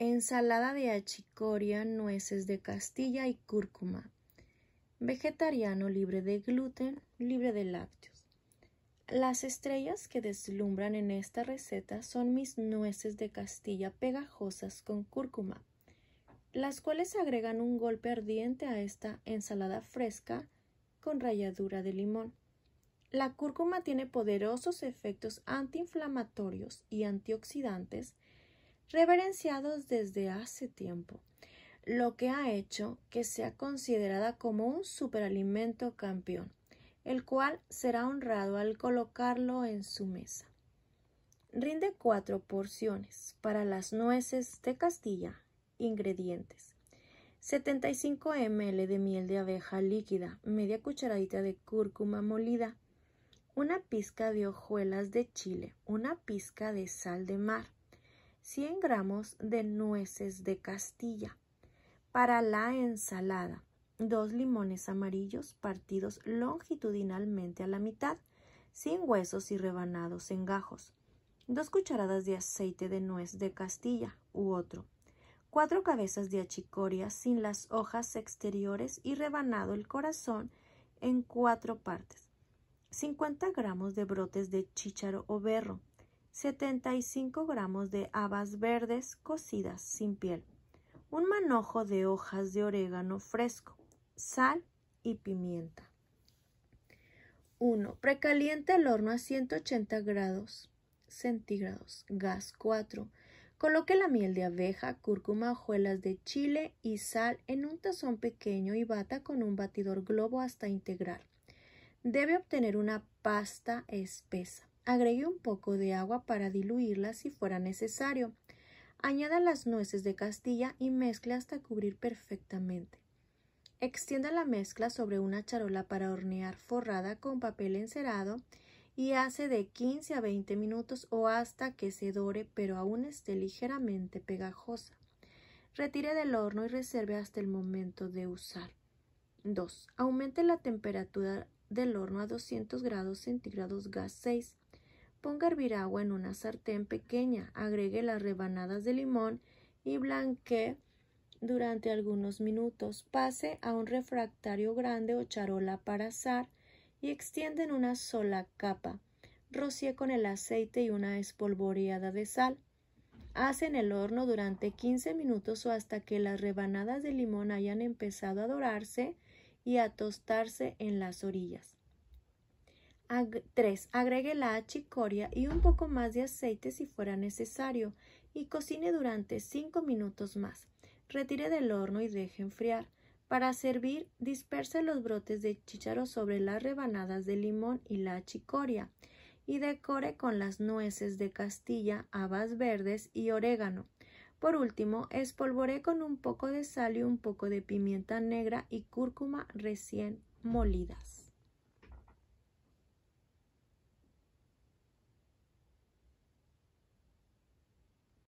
Ensalada de achicoria, nueces de castilla y cúrcuma. Vegetariano libre de gluten, libre de lácteos. Las estrellas que deslumbran en esta receta son mis nueces de castilla pegajosas con cúrcuma, las cuales agregan un golpe ardiente a esta ensalada fresca con ralladura de limón. La cúrcuma tiene poderosos efectos antiinflamatorios y antioxidantes reverenciados desde hace tiempo, lo que ha hecho que sea considerada como un superalimento campeón, el cual será honrado al colocarlo en su mesa. Rinde cuatro porciones para las nueces de Castilla. Ingredientes. 75 ml de miel de abeja líquida, media cucharadita de cúrcuma molida, una pizca de hojuelas de chile, una pizca de sal de mar, 100 gramos de nueces de castilla. Para la ensalada, dos limones amarillos partidos longitudinalmente a la mitad, sin huesos y rebanados en gajos. Dos cucharadas de aceite de nuez de castilla u otro. Cuatro cabezas de achicoria sin las hojas exteriores y rebanado el corazón en cuatro partes. 50 gramos de brotes de chícharo o berro 75 gramos de habas verdes cocidas sin piel, un manojo de hojas de orégano fresco, sal y pimienta. 1. Precaliente el horno a 180 grados centígrados, gas 4. Coloque la miel de abeja, cúrcuma, hojuelas de chile y sal en un tazón pequeño y bata con un batidor globo hasta integrar. Debe obtener una pasta espesa. Agregue un poco de agua para diluirla si fuera necesario. Añada las nueces de castilla y mezcle hasta cubrir perfectamente. Extienda la mezcla sobre una charola para hornear forrada con papel encerado y hace de 15 a 20 minutos o hasta que se dore pero aún esté ligeramente pegajosa. Retire del horno y reserve hasta el momento de usar. 2. Aumente la temperatura del horno a 200 grados centígrados gas 6 Ponga agua en una sartén pequeña, agregue las rebanadas de limón y blanquee durante algunos minutos. Pase a un refractario grande o charola para asar y extiende en una sola capa. Rocíe con el aceite y una espolvoreada de sal. Hace en el horno durante 15 minutos o hasta que las rebanadas de limón hayan empezado a dorarse y a tostarse en las orillas. 3. Agregue la achicoria y un poco más de aceite si fuera necesario y cocine durante 5 minutos más. Retire del horno y deje enfriar. Para servir, disperse los brotes de chícharo sobre las rebanadas de limón y la achicoria y decore con las nueces de castilla, habas verdes y orégano. Por último, espolvore con un poco de sal y un poco de pimienta negra y cúrcuma recién molidas.